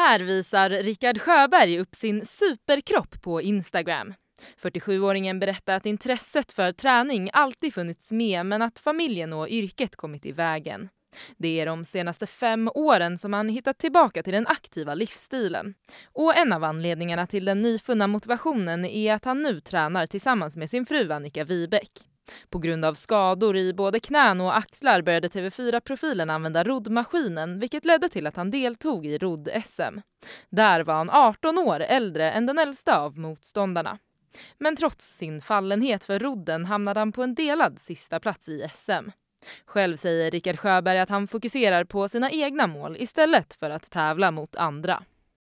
Här visar Rickard Sjöberg upp sin superkropp på Instagram. 47-åringen berättar att intresset för träning alltid funnits med men att familjen och yrket kommit i vägen. Det är de senaste fem åren som han hittat tillbaka till den aktiva livsstilen. Och en av anledningarna till den nyfunna motivationen är att han nu tränar tillsammans med sin fru Annika Wibeck. På grund av skador i både knän och axlar började TV4-profilen använda roddmaskinen vilket ledde till att han deltog i rodd-SM. Där var han 18 år äldre än den äldsta av motståndarna. Men trots sin fallenhet för rodden hamnade han på en delad sista plats i SM. Själv säger Rickard Sjöberg att han fokuserar på sina egna mål istället för att tävla mot andra.